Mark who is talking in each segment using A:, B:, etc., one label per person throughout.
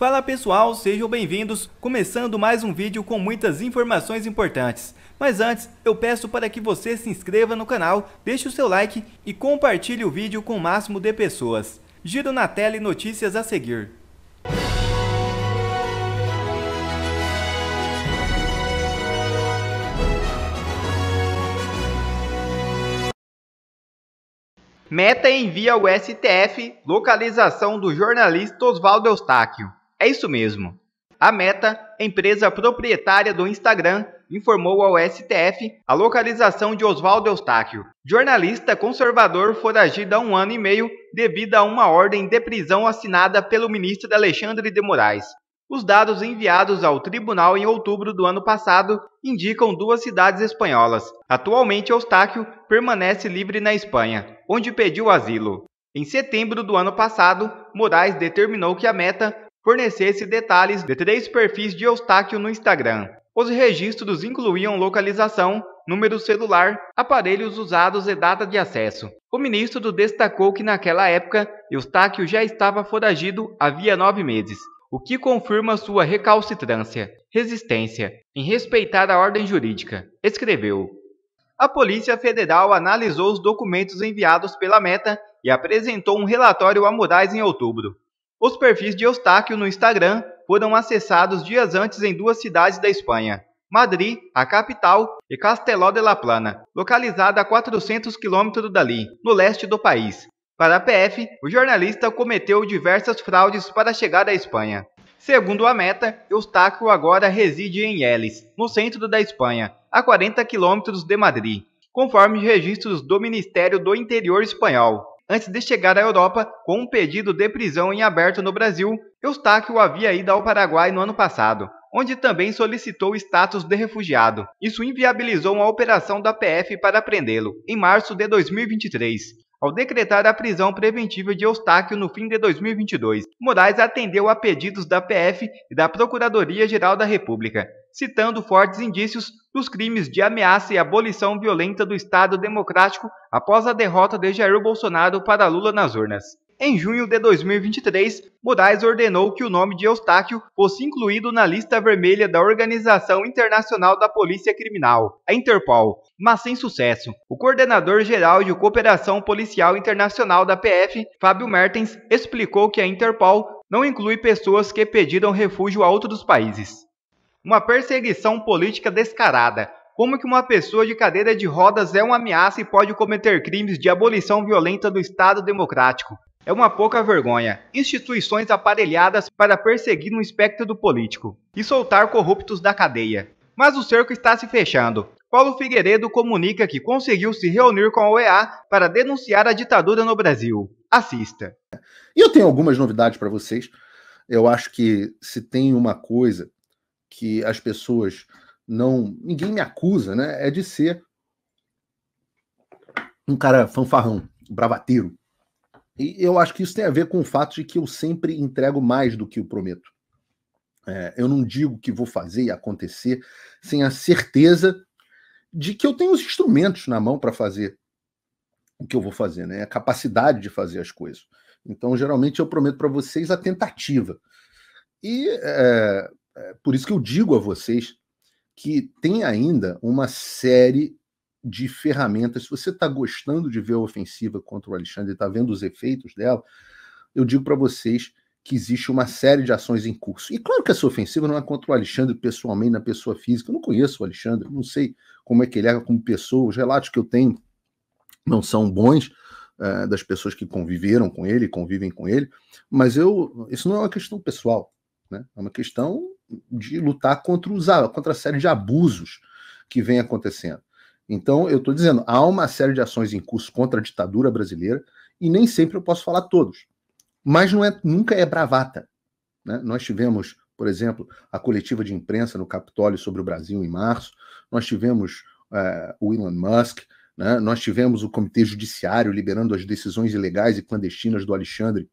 A: Fala pessoal, sejam bem-vindos, começando mais um vídeo com muitas informações importantes. Mas antes, eu peço para que você se inscreva no canal, deixe o seu like e compartilhe o vídeo com o máximo de pessoas. Giro na tela e notícias a seguir. Meta envia ao STF localização do jornalista Oswaldo Eustáquio. É isso mesmo. A Meta, empresa proprietária do Instagram, informou ao STF a localização de Oswaldo Eustáquio, jornalista conservador foragido há um ano e meio devido a uma ordem de prisão assinada pelo ministro Alexandre de Moraes. Os dados enviados ao tribunal em outubro do ano passado indicam duas cidades espanholas. Atualmente, Eustáquio permanece livre na Espanha, onde pediu asilo. Em setembro do ano passado, Moraes determinou que a Meta fornecesse detalhes de três perfis de Eustáquio no Instagram. Os registros incluíam localização, número celular, aparelhos usados e data de acesso. O ministro destacou que naquela época Eustáquio já estava foragido havia nove meses, o que confirma sua recalcitrância, resistência em respeitar a ordem jurídica, escreveu. A Polícia Federal analisou os documentos enviados pela Meta e apresentou um relatório a Moraes em outubro. Os perfis de Eustáquio no Instagram foram acessados dias antes em duas cidades da Espanha, Madrid, a capital, e Casteló de la Plana, localizada a 400 quilômetros dali, no leste do país. Para a PF, o jornalista cometeu diversas fraudes para chegar à Espanha. Segundo a meta, Eustáquio agora reside em Elis, no centro da Espanha, a 40 quilômetros de Madrid, conforme registros do Ministério do Interior espanhol antes de chegar à Europa com um pedido de prisão em aberto no Brasil. Eustáquio havia ido ao Paraguai no ano passado, onde também solicitou status de refugiado. Isso inviabilizou uma operação da PF para prendê-lo, em março de 2023 ao decretar a prisão preventiva de Eustáquio no fim de 2022. Moraes atendeu a pedidos da PF e da Procuradoria-Geral da República citando fortes indícios dos crimes de ameaça e abolição violenta do Estado Democrático após a derrota de Jair Bolsonaro para Lula nas urnas. Em junho de 2023, Moraes ordenou que o nome de Eustáquio fosse incluído na lista vermelha da Organização Internacional da Polícia Criminal, a Interpol, mas sem sucesso. O coordenador-geral de Cooperação Policial Internacional da PF, Fábio Mertens, explicou que a Interpol não inclui pessoas que pediram refúgio a outros países. Uma perseguição política descarada. Como que uma pessoa de cadeira de rodas é uma ameaça e pode cometer crimes de abolição violenta do Estado Democrático? É uma pouca vergonha. Instituições aparelhadas para perseguir um espectro político e soltar corruptos da cadeia. Mas o cerco está se fechando. Paulo Figueiredo comunica que conseguiu se reunir com a OEA para denunciar a
B: ditadura no Brasil. Assista. E eu tenho algumas novidades para vocês. Eu acho que se tem uma coisa que as pessoas não. Ninguém me acusa, né? É de ser um cara fanfarrão, bravateiro. E eu acho que isso tem a ver com o fato de que eu sempre entrego mais do que eu prometo. É, eu não digo que vou fazer e acontecer sem a certeza de que eu tenho os instrumentos na mão para fazer o que eu vou fazer, né? É a capacidade de fazer as coisas. Então, geralmente, eu prometo para vocês a tentativa. E é, por isso que eu digo a vocês que tem ainda uma série de ferramentas. Se você está gostando de ver a ofensiva contra o Alexandre, está vendo os efeitos dela, eu digo para vocês que existe uma série de ações em curso. E claro que essa ofensiva não é contra o Alexandre pessoalmente, na pessoa física. Eu não conheço o Alexandre, não sei como é que ele é como pessoa. Os relatos que eu tenho não são bons uh, das pessoas que conviveram com ele, convivem com ele, mas eu isso não é uma questão pessoal, né? É uma questão de lutar contra, os, contra a série de abusos que vem acontecendo. Então, eu estou dizendo, há uma série de ações em curso contra a ditadura brasileira, e nem sempre eu posso falar todos. Mas não é, nunca é bravata. Né? Nós tivemos, por exemplo, a coletiva de imprensa no Capitólio sobre o Brasil em março, nós tivemos uh, o Elon Musk, né? nós tivemos o Comitê Judiciário liberando as decisões ilegais e clandestinas do Alexandre,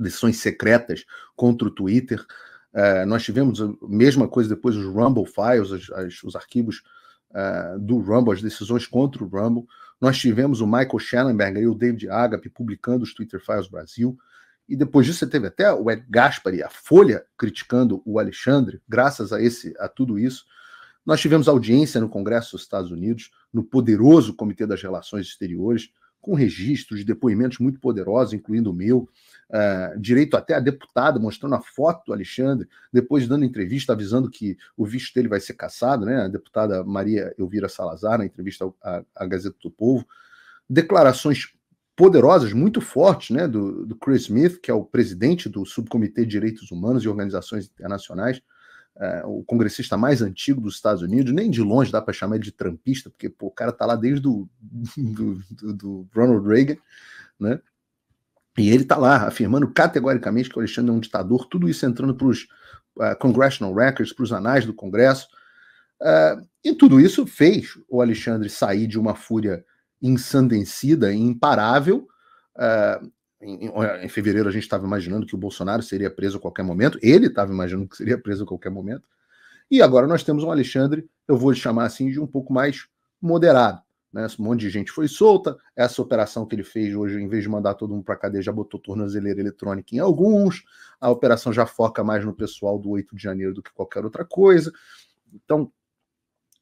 B: decisões secretas contra o Twitter. É, nós tivemos a mesma coisa depois, os Rumble Files, as, as, os arquivos é, do Rumble, as decisões contra o Rumble. Nós tivemos o Michael Schellenberger e o David Agape publicando os Twitter Files Brasil. E depois disso você teve até o Ed Gaspari, a Folha criticando o Alexandre, graças a esse a tudo isso. Nós tivemos audiência no Congresso dos Estados Unidos, no poderoso Comitê das Relações Exteriores, com registros de depoimentos muito poderosos, incluindo o meu, uh, direito até a deputada, mostrando a foto do Alexandre, depois dando entrevista avisando que o visto dele vai ser caçado, né? A deputada Maria Elvira Salazar, na entrevista à, à Gazeta do Povo, declarações poderosas, muito fortes, né, do, do Chris Smith, que é o presidente do Subcomitê de Direitos Humanos e Organizações Internacionais, é, o congressista mais antigo dos Estados Unidos, nem de longe dá para chamar ele de trampista, porque pô, o cara está lá desde o do, do, do Ronald Reagan, né? E ele está lá afirmando categoricamente que o Alexandre é um ditador, tudo isso entrando para os uh, ah, congressional records, para os anais do Congresso. Uh, e tudo isso fez o Alexandre sair de uma fúria ensandecida e imparável. Uh, em, fevereiro a gente estava imaginando que o Bolsonaro seria preso a qualquer momento, ele estava imaginando que seria preso a qualquer momento. E agora nós temos um Alexandre, eu vou chamar assim, de um pouco mais moderado né? Um monte de gente foi solta. Essa operação que ele fez hoje, em vez de mandar todo mundo para cadeia, já botou tornozeleira eletrônica em alguns. A operação já foca mais no pessoal do 8 de janeiro do que qualquer outra coisa. Então,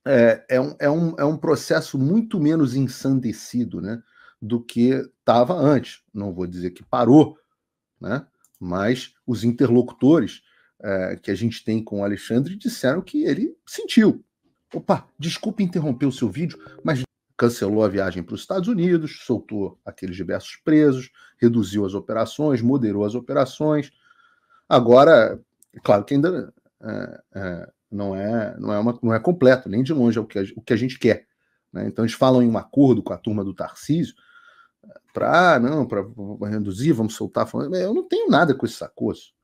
B: é, é, um, é, um, é um processo muito menos ensandecido, né? Do que estava antes. Não vou dizer que parou, né? Mas os interlocutores é, que a gente tem com o Alexandre disseram que ele sentiu. Opa, desculpe interromper o seu vídeo, mas cancelou a viagem para os Estados Unidos, soltou aqueles diversos presos, reduziu as operações, moderou as operações. Agora, é claro que ainda é, é, não é não é, uma, não é completo, nem de longe é o que a, o que a gente quer. Né? Então eles falam em um acordo com a turma do Tarcísio eh, para ah, não para reduzir, vamos soltar. eu não tenho nada com esses acordos.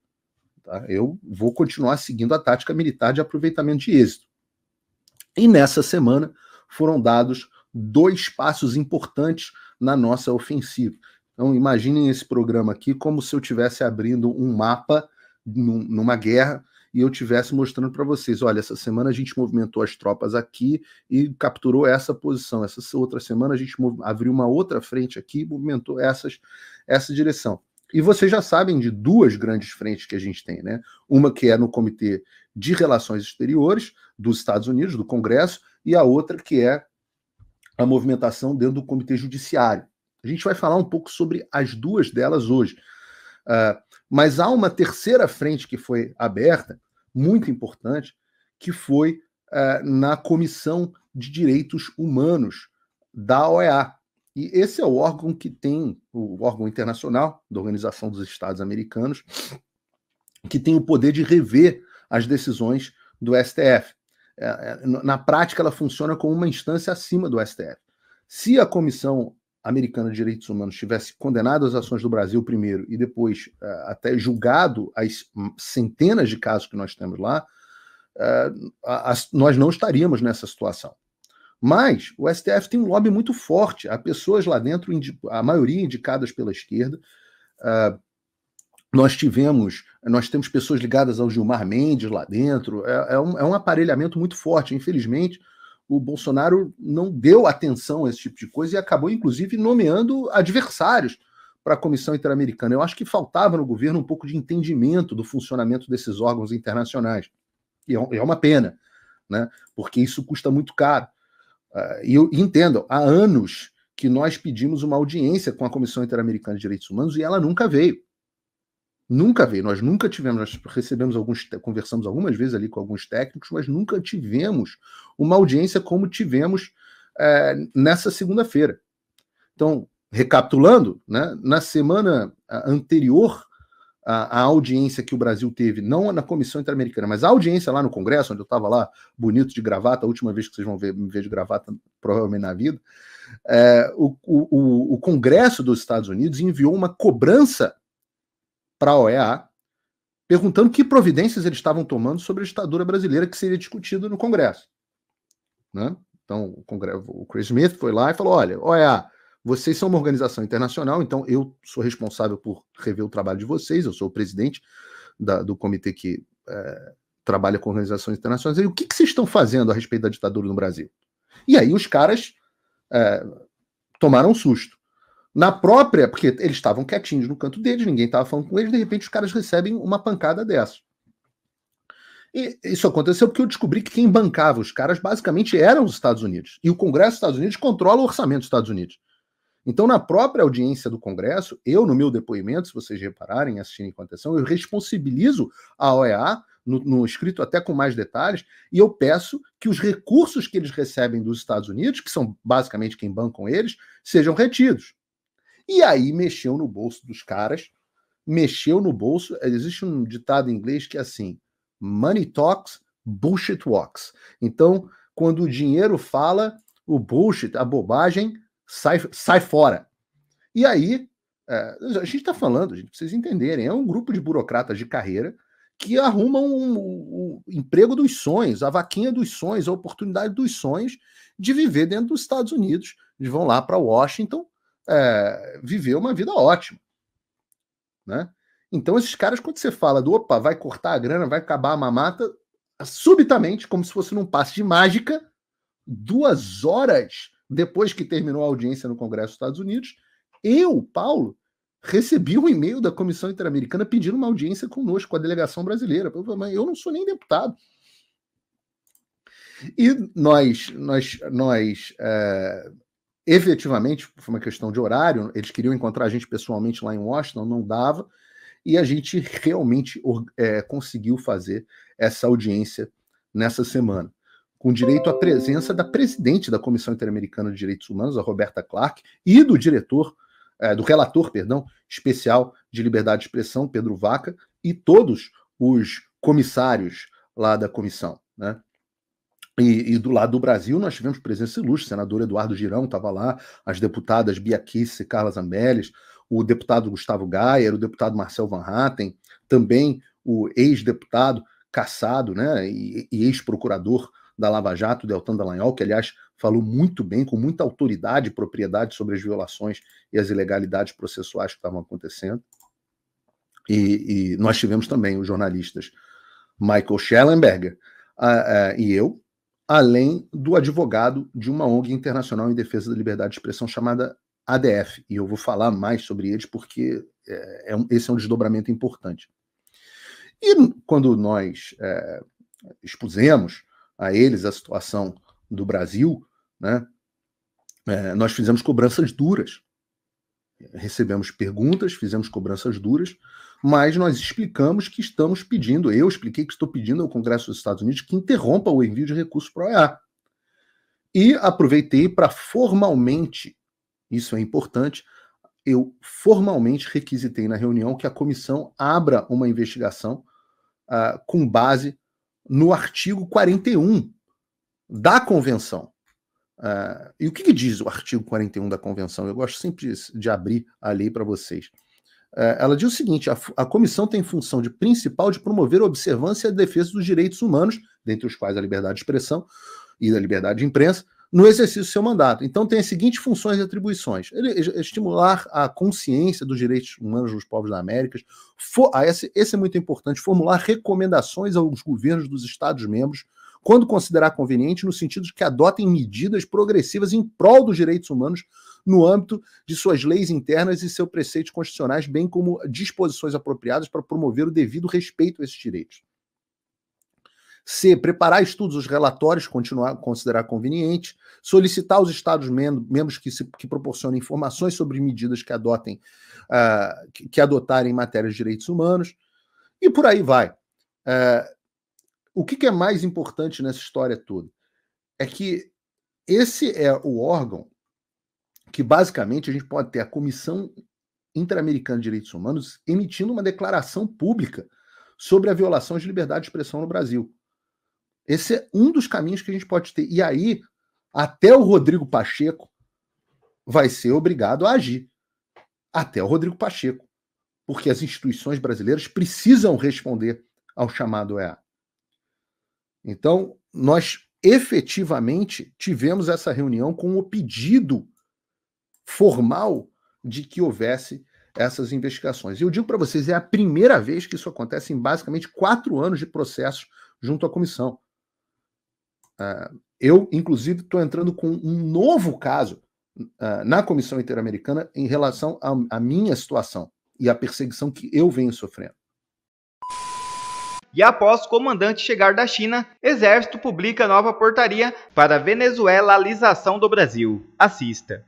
B: Tá? Eu vou continuar seguindo a tática militar de aproveitamento de êxito. E nessa semana foram dados dois passos importantes na nossa ofensiva. Então, imaginem esse programa aqui como se eu estivesse abrindo um mapa numa guerra e eu estivesse mostrando para vocês: olha, essa semana a gente movimentou as tropas aqui e capturou essa posição, essa outra semana a gente abriu uma outra frente aqui e movimentou essas, essa direção. E vocês já sabem de duas grandes frentes que a gente tem, né? Uma que é no Comitê de Relações Exteriores dos Estados Unidos, do Congresso, e a outra que é a movimentação dentro do Comitê Judiciário. A gente vai falar um pouco sobre as duas delas hoje. Uh, mas há uma terceira frente que foi aberta, muito importante, que foi uh, na Comissão de Direitos Humanos da OEA. E esse é o órgão que tem, o órgão internacional da Organização dos Estados Americanos, que tem o poder de rever as decisões do STF. É, é, na prática, ela funciona como uma instância acima do STF. Se a Comissão Americana de Direitos Humanos tivesse condenado as ações do Brasil primeiro e depois é, até julgado as centenas de casos que nós temos lá, nós não estaríamos nessa situação. Mas o STF tem um lobby muito forte. Há pessoas lá dentro, a maioria indicadas pela esquerda, nós tivemos, nós temos pessoas ligadas ao Gilmar Mendes lá dentro, é, é, um, é um aparelhamento muito forte. Infelizmente, o Bolsonaro não deu atenção a esse tipo de coisa e acabou, inclusive, nomeando adversários para a Comissão Interamericana. Eu acho que faltava no governo um pouco de entendimento do funcionamento desses órgãos internacionais. E é, é uma pena, né? porque isso custa muito caro. Ah, e eu entendo, há anos que nós pedimos uma audiência com a Comissão Interamericana de Direitos Humanos e ela nunca veio. Nunca veio, nós nunca tivemos, nós recebemos alguns, conversamos algumas vezes ali com alguns técnicos, mas nunca tivemos uma audiência como tivemos é, nessa segunda-feira. Então, recapitulando, né, na semana anterior à, audiência que o Brasil teve, não na Comissão Interamericana, mas a audiência lá no Congresso, onde eu estava lá, bonito de gravata, a última vez que vocês vão ver, me ver de gravata, provavelmente na vida, é, o, o, o Congresso dos Estados Unidos enviou uma cobrança para a OEA, perguntando que providências eles estavam tomando sobre a ditadura brasileira que seria discutido no Congresso. Né? Então, o, Congresso, o Chris Smith foi lá e falou: olha, OEA, vocês são uma organização internacional, então eu sou responsável por rever o trabalho de vocês, eu sou o presidente da, do comitê que é, trabalha com organizações internacionais. E o que, que, vocês estão fazendo a respeito da ditadura no Brasil? E aí os caras é, tomaram um susto. Na própria, porque eles estavam quietinhos no canto deles, ninguém estava falando com eles, de repente os caras recebem uma pancada dessa. E isso aconteceu porque eu descobri que quem bancava os caras basicamente eram os Estados Unidos. E o Congresso dos Estados Unidos controla o orçamento dos Estados Unidos. Então, na própria audiência do Congresso, eu, no meu depoimento, se vocês repararem, assistirem com atenção, eu responsabilizo a OEA, no, no, escrito até com mais detalhes, e eu peço que os recursos que eles recebem dos Estados Unidos, que são basicamente quem bancam eles, sejam retidos. E aí mexeu no bolso dos caras, mexeu no bolso. Existe um ditado em inglês que é assim: money talks, bullshit walks. Então, quando o dinheiro fala, o bullshit, a bobagem, sai, sai fora. E aí, eh, a gente está falando, gente, pra vocês entenderem, é um grupo de burocratas de carreira que arrumam o um, um emprego dos sonhos, a vaquinha dos sonhos, a oportunidade dos sonhos de viver dentro dos Estados Unidos. Eles vão lá para Washington é, viveu uma vida ótima. Né? Então, esses caras, quando você fala do opa, vai cortar a grana, vai acabar a mamata, subitamente, como se fosse num passe de mágica, duas horas depois que terminou a audiência no Congresso dos Estados Unidos, eu, Paulo, recebi um e-mail da Comissão Interamericana pedindo uma audiência conosco, com a delegação brasileira. Eu não sou nem deputado. E nós, nós, nós é, efetivamente, foi uma questão de horário, eles queriam encontrar a gente pessoalmente lá em Washington, não dava, e a gente realmente é, conseguiu fazer essa audiência nessa semana, com direito à presença da presidente da Comissão Interamericana de Direitos Humanos, a Roberta Clark, e do diretor, é, do relator, perdão, especial de liberdade de expressão, Pedro Vaca, e todos os comissários lá da comissão. Né? E, e, do lado do Brasil, nós tivemos presença ilustre. O senador Eduardo Girão estava lá, as deputadas Bia Kiss e Carla Zambelles, o deputado Gustavo Gayer, o deputado Marcel Van Hatten, também o ex-deputado caçado né, e, e ex-procurador da Lava Jato, Deltan Dallagnol, que, aliás, falou muito bem, com muita autoridade e propriedade sobre as violações e as ilegalidades processuais que estavam acontecendo. E, e nós tivemos também os jornalistas Michael Schellenberger uh, uh, e eu, além do advogado de uma ONG internacional em defesa da liberdade de expressão chamada ADF. E eu vou falar mais sobre eles porque é, é um, esse é um desdobramento importante. E quando nós é, expusemos a eles a situação do Brasil, né, é, nós fizemos cobranças duras. Recebemos perguntas, fizemos cobranças duras, mas nós explicamos que estamos pedindo, eu expliquei que estou pedindo ao Congresso dos Estados Unidos que interrompa o envio de recursos para o OEA. E aproveitei para formalmente, isso é importante, eu formalmente requisitei na reunião que a comissão abra uma investigação uh, com base no artigo 41 da Convenção. Uh, e o que, que, diz o artigo 41 da Convenção? Eu gosto sempre de, de abrir a lei para vocês. É, ela diz o seguinte: a, a, comissão tem função de principal de promover a observância e a defesa dos direitos humanos, dentre os quais a liberdade de expressão e a liberdade de imprensa, no exercício do seu mandato. Então tem as seguintes funções e atribuições: Ele, estimular a consciência dos direitos humanos dos povos da América, for, ah, esse, esse é muito importante, formular recomendações aos governos dos Estados-membros quando considerar conveniente, no sentido de que adotem medidas progressivas em prol dos direitos humanos no âmbito de suas leis internas e seus preceitos constitucionais, bem como disposições apropriadas para promover o devido respeito a esses direitos. C. Preparar estudos os relatórios, continuar considerar conveniente. Solicitar aos Estados membros que, que proporcionem informações sobre medidas que adotem, uh, que, que adotarem em matéria de direitos humanos. E por aí vai. Uh, o que, que é mais importante nessa história toda? É que esse é o órgão que, basicamente, a gente pode ter a Comissão Interamericana de Direitos Humanos emitindo uma declaração pública sobre a violação de liberdade de expressão no Brasil. Esse é um dos caminhos que a gente pode ter. E aí, até o Rodrigo Pacheco vai ser obrigado a agir. Até o Rodrigo Pacheco. Porque as instituições brasileiras precisam responder ao chamado EA. Então, nós efetivamente tivemos essa reunião com o pedido formal de que houvesse essas investigações. E eu digo para vocês, é a primeira vez que isso acontece em basicamente quatro anos de processo junto à comissão. É, eu, inclusive, estou entrando com um novo caso é, na Comissão Interamericana em relação à minha situação e à perseguição que eu venho sofrendo
A: e após comandante chegar da China, Exército publica nova portaria para venezuelalização do Brasil. Assista.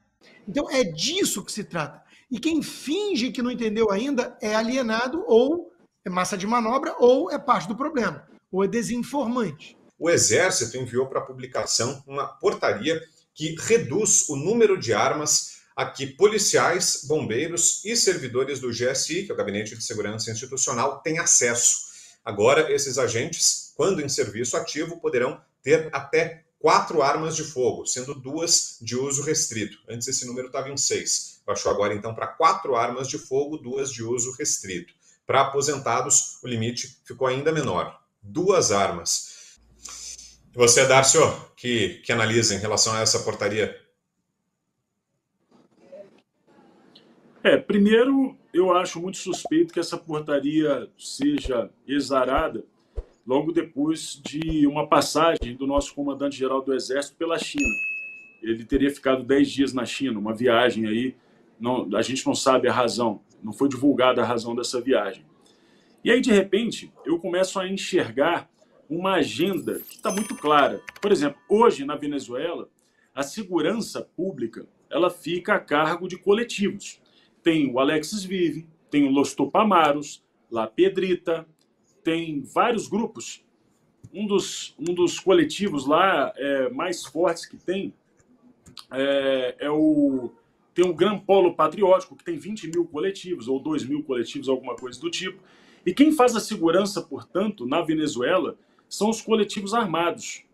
A: Então é disso que se trata.
C: E quem finge que não entendeu ainda é alienado ou é massa de manobra ou é parte do problema, ou é desinformante.
A: O Exército enviou para publicação uma portaria que reduz o número de armas a que policiais, bombeiros e servidores do GSI, que é o Gabinete de Segurança Institucional, têm acesso. Agora, esses agentes, quando em serviço ativo, poderão ter até quatro armas de fogo, sendo duas de uso restrito. Antes esse número estava em seis. Baixou agora então para quatro armas de fogo, duas de uso restrito. Para aposentados, o limite ficou ainda menor. Duas armas. E você, Darcio, que, que analisa em relação a essa portaria?
D: É, primeiro, eu acho muito suspeito que essa portaria seja exarada logo depois de uma passagem do nosso comandante-geral do Exército pela China. Ele teria ficado 10 dias na China, uma viagem aí, não, a gente não sabe a razão, não foi divulgada a razão dessa viagem. E aí, de repente, eu começo a enxergar uma agenda que está muito clara. Por exemplo, hoje na Venezuela, a segurança pública ela fica a cargo de coletivos. Tem o Alexis Vive, tem o Los Tupamaros, La Pedrita, tem vários grupos. Um dos, um dos coletivos lá é, mais fortes que tem é, é o tem o Gran Polo Patriótico, que tem 20 mil coletivos, ou 2 mil coletivos, alguma coisa do tipo. E quem faz a segurança, portanto, na Venezuela, são os coletivos armados.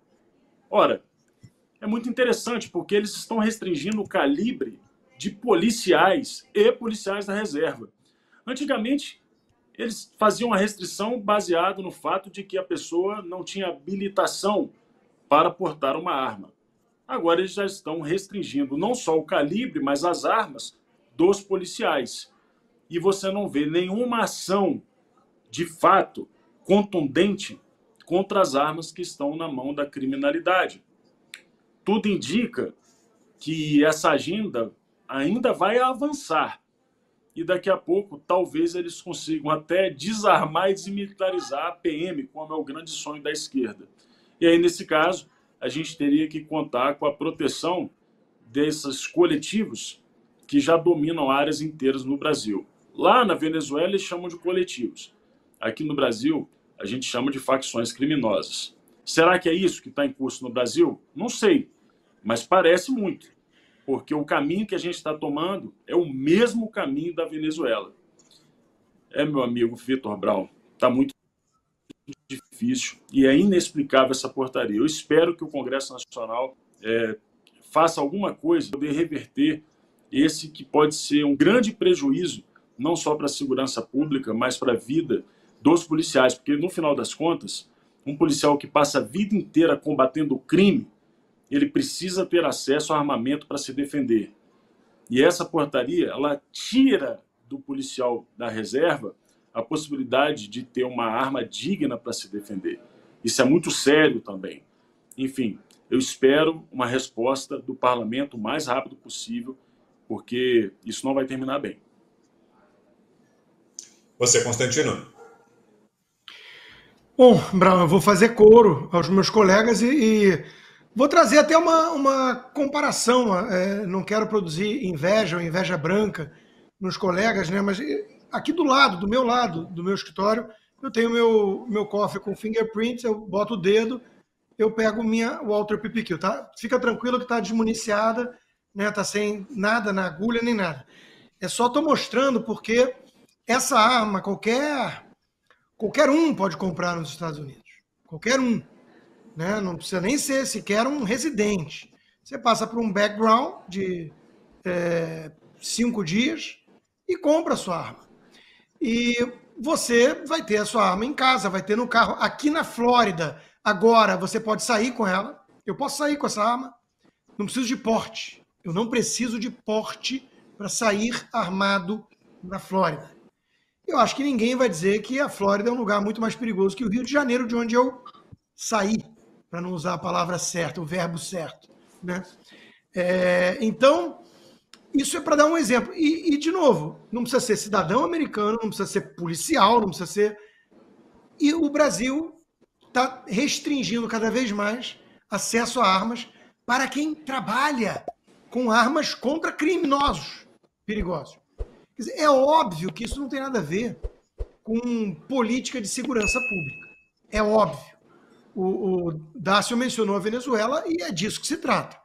D: Ora, é muito interessante, porque eles estão restringindo o calibre de policiais e policiais da reserva. Antigamente, eles faziam a restrição baseado no fato de que a pessoa não tinha habilitação para portar uma arma. Agora eles já estão restringindo não só o calibre, mas as armas dos policiais. E você não vê nenhuma ação de fato contundente contra as armas que estão na mão da criminalidade. Tudo indica que essa agenda ainda vai avançar. E daqui a pouco, talvez eles consigam até desarmar e desmilitarizar a PM, como é o grande sonho da esquerda. E aí, nesse caso, a gente teria que contar com a proteção desses coletivos que já dominam áreas inteiras no Brasil. Lá na Venezuela, eles chamam de coletivos. Aqui no Brasil, a gente chama de facções criminosas. Será que é isso que está em curso no Brasil? Não sei, mas parece muito porque o caminho que a gente está tomando é o mesmo caminho da Venezuela. É, meu amigo Vitor Brown, está muito difícil e é inexplicável essa portaria. Eu espero que o Congresso Nacional é, faça alguma coisa para poder reverter esse que pode ser um grande prejuízo, não só para a segurança pública, mas para a vida dos policiais, porque no final das contas, um policial que passa a vida inteira combatendo o crime, ele precisa ter acesso a armamento para se defender. E essa portaria, ela tira do policial da reserva a possibilidade de ter uma arma digna para se defender. Isso é muito sério também. Enfim, eu espero uma resposta do parlamento o mais rápido possível, porque isso não vai terminar bem.
A: Você, Constantino.
C: Bom, Brown, eu vou fazer coro aos meus colegas e, e Vou trazer até uma, uma comparação, é, não quero produzir inveja ou inveja branca nos colegas, né, mas eh, aqui do lado, do meu lado, do meu escritório, eu tenho meu, meu cofre com fingerprints. eu boto o dedo, eu pego minha Walter PPQ, tá? Fica tranquilo que tá desmuniciada, né? Tá sem nada na agulha nem nada. É só estou mostrando porque essa arma qualquer qualquer um pode comprar nos Estados Unidos. Qualquer um né? Não precisa nem ser sequer um residente. Você passa por um background de é, cinco dias e compra a sua arma. E você vai ter a sua arma em casa, vai ter no carro. Aqui na Flórida, agora, você pode sair com ela. Eu posso sair com essa arma. Não preciso de porte. Eu não preciso de porte para sair armado na Flórida. Eu acho que ninguém vai dizer que a Flórida é um lugar muito mais perigoso que o Rio de Janeiro, de onde eu saí para não usar a palavra certa, o verbo certo. Né? É, então, isso é para dar um exemplo. E, e, de novo, não precisa ser cidadão americano, não precisa ser policial, não precisa ser. E o Brasil está restringindo cada vez mais acesso a armas para quem trabalha com armas contra criminosos perigosos. Dizer, é óbvio que isso não tem nada a ver com política de segurança pública. É óbvio. O, o Dácio mencionou a Venezuela e é disso que se trata.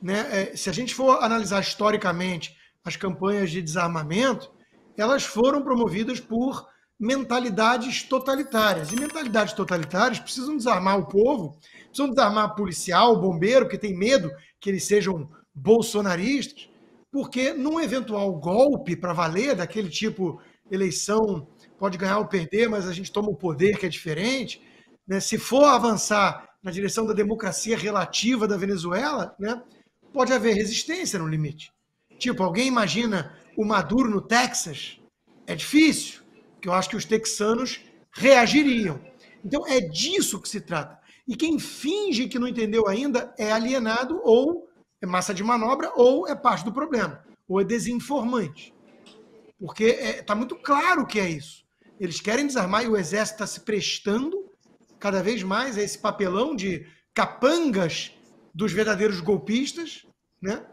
C: Né? É, se a gente for analisar historicamente as campanhas de desarmamento, elas foram promovidas por mentalidades totalitárias. E mentalidades totalitárias precisam desarmar o povo, precisam desarmar o policial, o bombeiro, que tem medo que eles sejam bolsonaristas, porque num eventual golpe para valer, daquele tipo eleição pode ganhar ou perder, mas a gente toma o poder que é diferente, né, se for avançar na direção da democracia relativa da Venezuela, né, pode haver resistência no limite. Tipo, alguém imagina o Maduro no Texas? É difícil, porque eu acho que os texanos reagiriam. Então é disso que se trata. E quem finge que não entendeu ainda é alienado ou é massa de manobra ou é parte do problema, ou é desinformante. Porque está é, tá muito claro que é isso. Eles querem desarmar e o exército está se prestando cada vez mais a é esse papelão de capangas dos verdadeiros golpistas, né?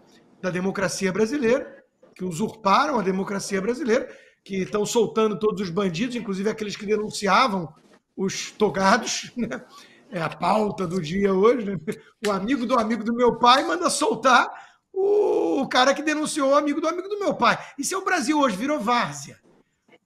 C: Da democracia brasileira, que usurparam a democracia brasileira, que estão soltando todos os bandidos, inclusive aqueles que denunciavam os togados, né? É a pauta do dia hoje, né? O amigo do amigo do meu pai manda soltar o cara que denunciou o amigo do amigo do meu pai. Isso é o Brasil hoje, virou várzea.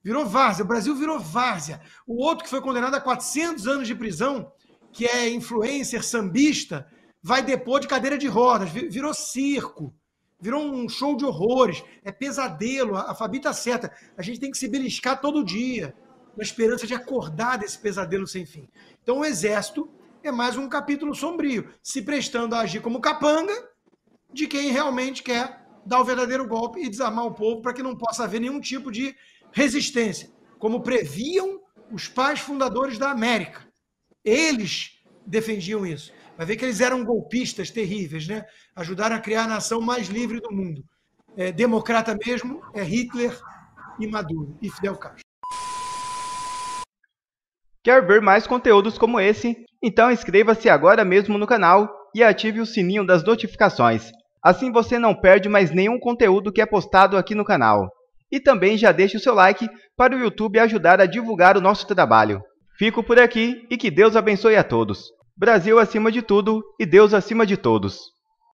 C: Virou várzea. O Brasil virou várzea. O outro que foi condenado a 400 anos de prisão, que é influencer, sambista, vai depor de cadeira de rodas. Virou circo. Virou um show de horrores. É pesadelo. A Fabi tá certa. A gente tem que se beliscar todo dia, na esperança de acordar desse pesadelo sem fim. Então, o Exército é mais um capítulo sombrio, se prestando a agir como capanga de quem realmente quer dar o verdadeiro golpe e desarmar o povo para que não possa haver nenhum tipo de resistência, como previam os pais fundadores da América. Eles defendiam isso. Vai ver que eles eram golpistas terríveis, né? Ajudaram a criar a nação mais livre do mundo. É, democrata mesmo é Hitler e Maduro e Fidel Castro.
A: Quer ver mais conteúdos como esse? Então inscreva-se agora mesmo no canal e ative o sininho das notificações. Assim você não perde mais nenhum conteúdo que é postado aqui no canal. E também já deixe o seu like para o YouTube ajudar a divulgar o nosso trabalho. Fico por aqui e que Deus abençoe a todos. Brasil acima de tudo e Deus acima de todos.